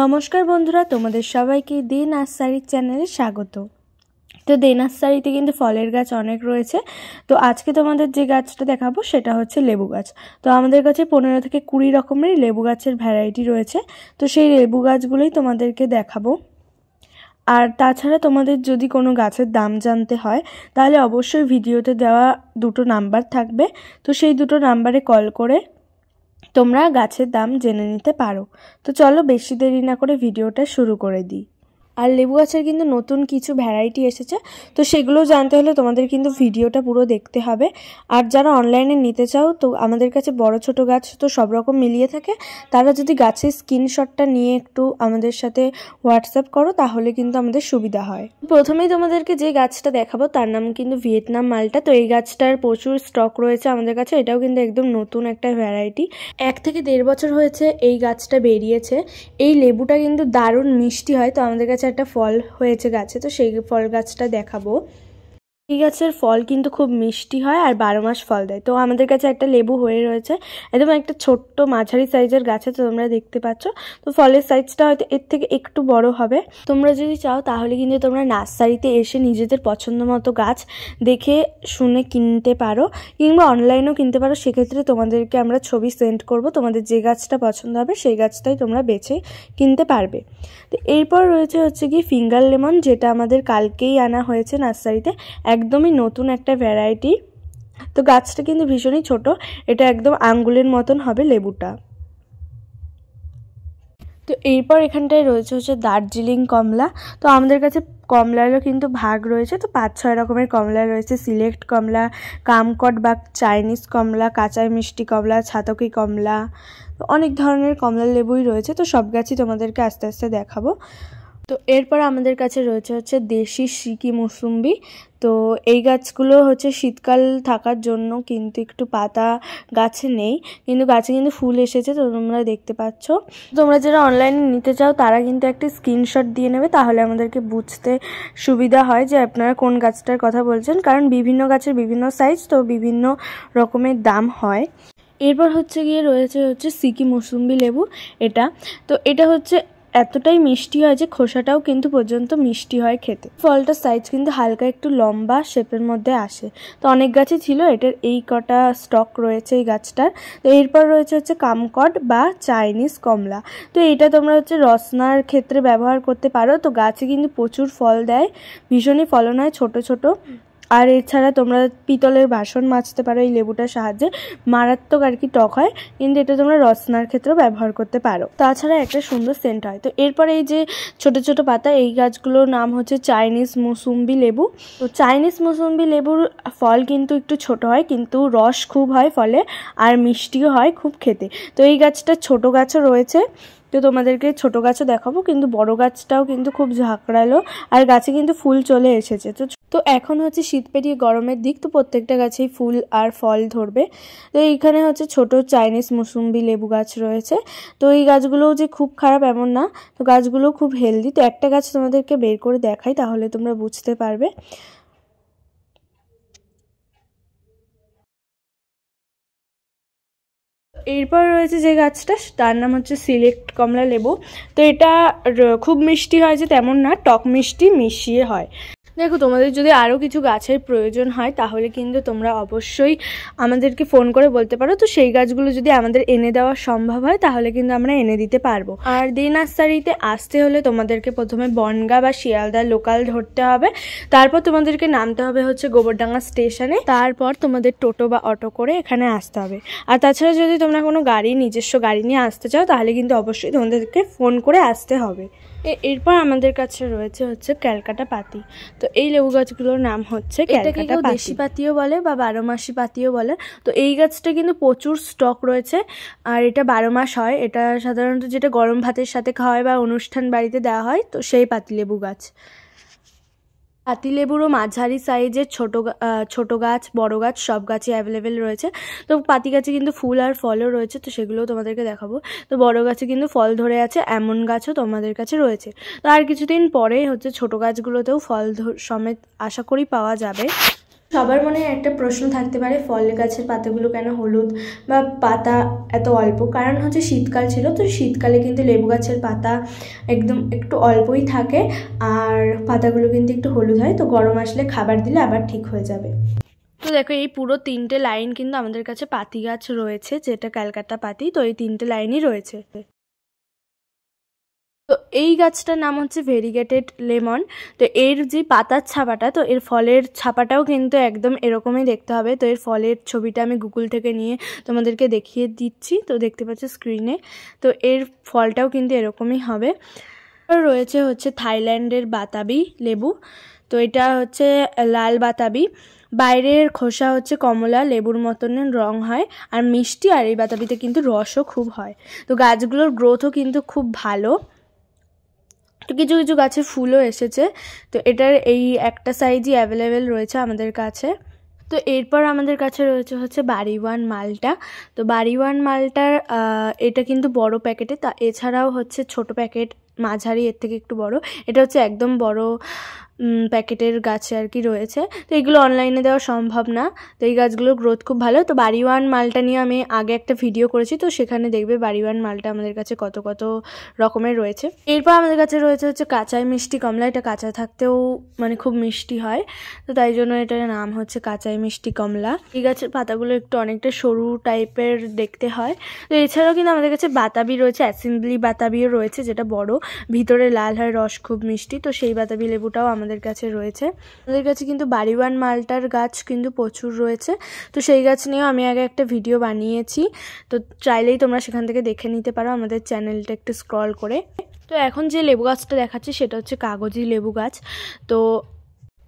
নমস্কার বন্ধুরা তোমাদের সবাইকে দে নার্সারির চ্যানেলে স্বাগত তো দে নার্সারিতে কিন্তু ফলের গাছ অনেক রয়েছে তো আজকে তোমাদের যে গাছটা দেখাবো সেটা হচ্ছে লেবু গাছ তো আমাদের কাছে পনেরো থেকে কুড়ি রকমের লেবু গাছের ভ্যারাইটি রয়েছে তো সেই লেবু গাছগুলোই তোমাদেরকে দেখাবো আর তাছাড়া তোমাদের যদি কোনো গাছের দাম জানতে হয় তাহলে অবশ্যই ভিডিওতে দেওয়া দুটো নাম্বার থাকবে তো সেই দুটো নাম্বারে কল করে তোমরা গাছের দাম জেনে নিতে পারো তো চলো বেশি দেরি না করে ভিডিওটা শুরু করে দিই আর লেবু গাছের কিন্তু নতুন কিছু ভ্যারাইটি এসেছে তো সেগুলো জানতে হলে তোমাদের কিন্তু ভিডিওটা পুরো দেখতে হবে আর যারা অনলাইনে নিতে চাও তো আমাদের কাছে বড় ছোট গাছ তো সব রকম মিলিয়ে থাকে তারা যদি গাছের স্ক্রিনশটটা নিয়ে একটু আমাদের সাথে হোয়াটসঅ্যাপ করো তাহলে কিন্তু আমাদের সুবিধা হয় প্রথমেই তোমাদেরকে যে গাছটা দেখাবো তার নাম কিন্তু ভিয়েতনাম মালটা তো এই গাছটার প্রচুর স্টক রয়েছে আমাদের কাছে এটাও কিন্তু একদম নতুন একটা ভ্যারাইটি এক থেকে দেড় বছর হয়েছে এই গাছটা বেরিয়েছে এই লেবুটা কিন্তু দারুণ মিষ্টি হয় তো আমাদের কাছে একটা ফল হয়েছে গাছে তো সেই ফল গাছটা দেখাবো এই গাছের ফল কিন্তু খুব মিষ্টি হয় আর বারো মাস ফল দেয় তো আমাদের কাছে একটা লেবু হয়ে রয়েছে একদম একটা ছোট্ট মাঝারি সাইজের গাছে তোমরা দেখতে পাচ্ছ তো ফলের সাইজটা হয়তো এর থেকে একটু বড় হবে তোমরা যদি চাও তাহলে কিন্তু তোমরা নার্সারিতে এসে নিজেদের পছন্দ মতো গাছ দেখে শুনে কিনতে পারো কিংবা অনলাইনেও কিনতে পারো সেক্ষেত্রে তোমাদেরকে আমরা ছবি সেন্ড করব তোমাদের যে গাছটা পছন্দ হবে সেই গাছটাই তোমরা বেছে কিনতে পারবে তো এরপর রয়েছে হচ্ছে কি ফিঙ্গার লেমন যেটা আমাদের কালকেই আনা হয়েছে নার্সারিতে এক একদমই নতুন একটা ভ্যারাইটি তো গাছটা কিন্তু ভীষণই ছোট এটা একদম আঙ্গুলের মতন হবে লেবুটা তো এরপর এখানটায় রয়েছে হচ্ছে দার্জিলিং কমলা তো আমাদের কাছে কমলারও কিন্তু ভাগ রয়েছে তো পাঁচ ছয় রকমের কমলা রয়েছে সিলেক্ট কমলা কামকট বা চাইনিজ কমলা কাঁচাই মিষ্টি কমলা ছাতকি কমলা অনেক ধরনের কমলা লেবুই রয়েছে তো সব গাছই তোমাদেরকে আস্তে আস্তে দেখাবো তো এরপর আমাদের কাছে রয়েছে হচ্ছে দেশি সিকি মৌসুম্বি তো এই গাছগুলো হচ্ছে শীতকাল থাকার জন্য কিন্তু একটু পাতা গাছে নেই কিন্তু গাছে কিন্তু ফুল এসেছে তো তোমরা দেখতে পাচ্ছ তোমরা যারা অনলাইনে নিতে চাও তারা কিন্তু একটি স্ক্রিনশট দিয়ে নেবে তাহলে আমাদেরকে বুঝতে সুবিধা হয় যে আপনারা কোন গাছটার কথা বলছেন কারণ বিভিন্ন গাছের বিভিন্ন সাইজ তো বিভিন্ন রকমের দাম হয় এরপর হচ্ছে গিয়ে রয়েছে হচ্ছে সিকি মৌসুম্বি লেবু এটা তো এটা হচ্ছে এতটাই মিষ্টি হয় যে খোসাটাও কিন্তু পর্যন্ত মিষ্টি হয় খেতে ফলটার সাইজ কিন্তু হালকা একটু লম্বা শেপের মধ্যে আসে তো অনেক গাছে ছিল এটার এই কটা স্টক রয়েছে এই গাছটার তো এরপর রয়েছে হচ্ছে কামকট বা চাইনিজ কমলা তো এটা তোমরা হচ্ছে রসনার ক্ষেত্রে ব্যবহার করতে পারো তো গাছে কিন্তু প্রচুর ফল দেয় ভীষণই ফলন হয় ছোটো ছোটো আর এছাড়া তোমরা পিতলের বাসন মাজতে পারো এই লেবুটার সাহায্যে মারাত্মক আর কি টক হয় কিন্তু এটা তোমরা রসনার ক্ষেত্রেও ব্যবহার করতে পারো তাছাড়া একটা সুন্দর সেন্ট হয় তো এরপরে এই যে ছোট ছোট পাতা এই গাছগুলোর নাম হচ্ছে চাইনিজ মুসুম্বি লেবু তো চাইনিজ মুসুম্বি লেবুর ফল কিন্তু একটু ছোট হয় কিন্তু রস খুব হয় ফলে আর মিষ্টিও হয় খুব খেতে তো এই গাছটা ছোট গাছও রয়েছে তো তোমাদেরকে ছোট গাছও দেখাবো কিন্তু বড় গাছটাও কিন্তু খুব ঝাঁকড়ালো আর গাছে কিন্তু ফুল চলে এসেছে তো তো এখন হচ্ছে শীত পেরিয়ে গরমের দিক তো প্রত্যেকটা গাছেই ফুল আর ফল ধরবে তো এইখানে হচ্ছে ছোট চাইনিজ মুসুম্বি লেবু গাছ রয়েছে তো এই গাছগুলোও যে খুব খারাপ এমন না তো গাছগুলোও খুব হেলদি তো একটা গাছ তোমাদেরকে বের করে দেখাই তাহলে তোমরা বুঝতে পারবে এরপর রয়েছে যে গাছটা তার নাম হচ্ছে সিলেক্ট কমলা লেবু তো এটা খুব মিষ্টি হয় যে তেমন না টক মিষ্টি মিশিয়ে হয় দেখো তোমাদের যদি আরও কিছু গাছের প্রয়োজন হয় তাহলে কিন্তু তোমরা অবশ্যই আমাদেরকে ফোন করে বলতে পারো তো সেই গাছগুলো যদি আমাদের এনে দেওয়া সম্ভব হয় তাহলে কিন্তু আমরা এনে দিতে পারবো আর দে নার্সারিতে আসতে হলে তোমাদেরকে প্রথমে বনগা বা শিয়ালদা লোকাল ধরতে হবে তারপর তোমাদেরকে নামতে হবে হচ্ছে গোবরডাঙ্গা স্টেশনে তারপর তোমাদের টোটো বা অটো করে এখানে আসতে হবে আর তাছাড়া যদি তোমরা কোনো গাড়ি নিজস্ব গাড়ি নিয়ে আসতে চাও তাহলে কিন্তু অবশ্যই তোমাদেরকে ফোন করে আসতে হবে এরপর আমাদের কাছে রয়েছে হচ্ছে ক্যালকাটা পাতি তো এই লেবু গাছগুলোর নাম হচ্ছে ক্যালকাটা দেশি পাতিও বলে বা বারো মাসি পাতিও বলে তো এই গাছটা কিন্তু প্রচুর স্টক রয়েছে আর এটা বারো মাস হয় এটা সাধারণত যেটা গরম ভাতের সাথে খাওয়া হয় বা অনুষ্ঠান বাড়িতে দেওয়া হয় তো সেই পাতি লেবু গাছ পাতিলেবুরও মাঝারি সাইজের ছোট ছোট গাছ বড় গাছ সব গাছই অ্যাভেলেবেল রয়েছে তো পাতি গাছে কিন্তু ফুল আর ফলও রয়েছে তো সেগুলোও তোমাদেরকে দেখাবো তো বড় গাছে কিন্তু ফল ধরে আছে এমন গাছও তোমাদের কাছে রয়েছে তো আর কিছুদিন পরে হচ্ছে ছোট গাছগুলোতেও ফল সমেত আশা করি পাওয়া যাবে সবার মনে একটা প্রশ্ন থাকতে পারে ফল গাছের পাতাগুলো কেন হলুদ বা পাতা এত অল্প কারণ হচ্ছে শীতকাল ছিল তো শীতকালে কিন্তু লেবু গাছের পাতা একদম একটু অল্পই থাকে আর পাতাগুলো কিন্তু একটু হলুদ হয় তো গরম আসলে খাবার দিলে আবার ঠিক হয়ে যাবে তো দেখো এই পুরো তিনটে লাইন কিন্তু আমাদের কাছে পাতি গাছ রয়েছে যেটা ক্যালকাটা পাতি তো এই তিনটে লাইনই রয়েছে তো এই গাছটার নাম হচ্ছে ভেরিগেটেড লেমন তো এর যে পাতার ছাপাটা তো এর ফলের ছাপাটাও কিন্তু একদম এরকমই দেখতে হবে তো এর ফলের ছবিটা আমি গুগল থেকে নিয়ে তোমাদেরকে দেখিয়ে দিচ্ছি তো দেখতে পাচ্ছ স্ক্রিনে তো এর ফলটাও কিন্তু এরকমই হবে রয়েছে হচ্ছে থাইল্যান্ডের বাতাবি লেবু তো এটা হচ্ছে লাল বাতাবি বাইরের খোসা হচ্ছে কমলা লেবুর মতন রং হয় আর মিষ্টি আর এই বাতাবিতে কিন্তু রসও খুব হয় তো গাছগুলোর গ্রোথও কিন্তু খুব ভালো তো কিছু কিছু গাছে ফুলও এসেছে তো এটার এই একটা সাইজই অ্যাভেলেবেল রয়েছে আমাদের কাছে তো এরপর আমাদের কাছে রয়েছে হচ্ছে ওয়ান মালটা তো ওয়ান মালটার এটা কিন্তু বড় প্যাকেটে তা এছাড়াও হচ্ছে ছোট প্যাকেট মাঝারি এর থেকে একটু বড় এটা হচ্ছে একদম বড় প্যাকেটের গাছে আর কি রয়েছে তো এগুলো অনলাইনে দেওয়া সম্ভব না তো এই গাছগুলোর গ্রোথ খুব ভালো তো বাড়িওয়ান মালটা নিয়ে আমি আগে একটা ভিডিও করেছি তো সেখানে দেখবে বাড়িওয়ান মালটা আমাদের কাছে কত কত রকমের রয়েছে এরপর আমাদের কাছে রয়েছে হচ্ছে কাঁচাই মিষ্টি কমলা এটা কাঁচা থাকতেও মানে খুব মিষ্টি হয় তো তাই জন্য এটার নাম হচ্ছে কাঁচাই মিষ্টি কমলা এই গাছের পাতাগুলো একটু অনেকটা সরু টাইপের দেখতে হয় তো এছাড়াও কিন্তু আমাদের কাছে বাতাবি রয়েছে অ্যাসেম্বলি বাতাবিও রয়েছে যেটা বড় ভিতরে লাল হয় রস খুব মিষ্টি তো সেই বাতাবি লেবুটাও আমাদের আমাদের কাছে রয়েছে আমাদের কাছে কিন্তু বাড়িওয়ান মালটার গাছ কিন্তু প্রচুর রয়েছে তো সেই গাছ নিয়েও আমি আগে একটা ভিডিও বানিয়েছি তো চাইলেই তোমরা সেখান থেকে দেখে নিতে পারো আমাদের চ্যানেলটা একটু স্ক্রল করে তো এখন যে লেবু গাছটা দেখাচ্ছে সেটা হচ্ছে কাগজি লেবু গাছ তো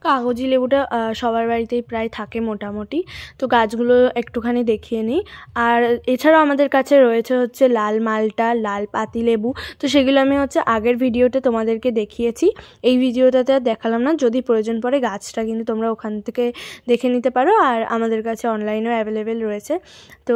কাগজি লেবুটা সবার বাড়িতেই প্রায় থাকে মোটামুটি তো গাছগুলো একটুখানি দেখিয়ে নিই আর এছাড়াও আমাদের কাছে রয়েছে হচ্ছে লাল মালটা লাল পাতি লেবু তো সেগুলো আমি হচ্ছে আগের ভিডিওতে তোমাদেরকে দেখিয়েছি এই ভিডিওটাতে আর দেখালাম না যদি প্রয়োজন পড়ে গাছটা কিন্তু তোমরা ওখান থেকে দেখে নিতে পারো আর আমাদের কাছে অনলাইনেও অ্যাভেলেবেল রয়েছে তো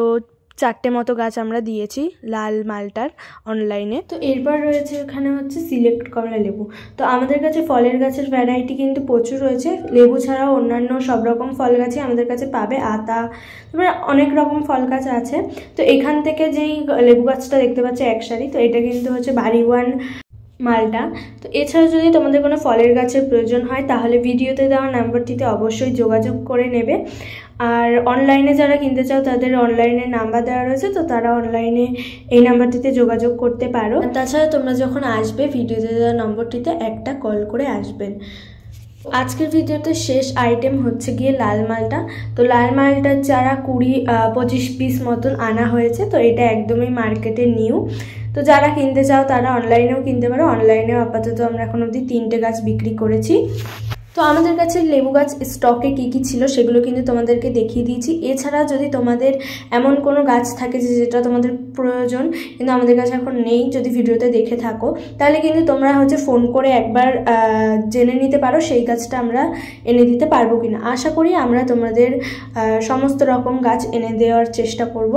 চারটে মতো গাছ আমরা দিয়েছি লাল মালটার অনলাইনে তো এরপর রয়েছে এখানে হচ্ছে সিলেক্ট করা লেবু তো আমাদের কাছে ফলের গাছের ভ্যারাইটি কিন্তু প্রচুর রয়েছে লেবু ছাড়াও অন্যান্য সব রকম ফল গাছই আমাদের কাছে পাবে আতা তারপরে অনেক রকম ফল গাছ আছে তো এখান থেকে যেই লেবু গাছটা দেখতে পাচ্ছি এক সারি তো এটা কিন্তু হচ্ছে বাড়ি ওয়ান মালটা তো এছাড়া যদি তোমাদের কোনো ফলের গাছের প্রয়োজন হয় তাহলে ভিডিওতে দেওয়া নাম্বারটিতে অবশ্যই যোগাযোগ করে নেবে আর অনলাইনে যারা কিনতে চাও তাদের অনলাইনে নাম্বার দেওয়া রয়েছে তো তারা অনলাইনে এই নাম্বারটিতে যোগাযোগ করতে পারো তাছাড়া তোমরা যখন আসবে ভিডিওতে দেওয়া নম্বরটিতে একটা কল করে আসবেন আজকের ভিডিওতে শেষ আইটেম হচ্ছে গিয়ে লাল মালটা তো লাল মালটার যারা কুড়ি পঁচিশ পিস মতন আনা হয়েছে তো এটা একদমই মার্কেটে নিউ তো যারা কিনতে চাও তারা অনলাইনেও কিনতে পারো অনলাইনেও আপাতত আমরা এখন অবধি তিনটে গাছ বিক্রি করেছি তো আমাদের কাছে লেবু গাছ স্টকে কী কী ছিল সেগুলো কিন্তু তোমাদেরকে দেখিয়ে দিয়েছি এছাড়া যদি তোমাদের এমন কোনো গাছ থাকে যে যেটা তোমাদের প্রয়োজন কিন্তু আমাদের কাছে এখন নেই যদি ভিডিওতে দেখে থাকো তাহলে কিন্তু তোমরা হচ্ছে ফোন করে একবার জেনে নিতে পারো সেই গাছটা আমরা এনে দিতে পারবো কিনা আশা করি আমরা তোমাদের সমস্ত রকম গাছ এনে দেওয়ার চেষ্টা করব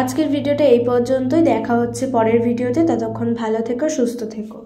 আজকের ভিডিওটা এই পর্যন্তই দেখা হচ্ছে পরের ভিডিওতে ততক্ষণ ভালো থেকো সুস্থ থেকো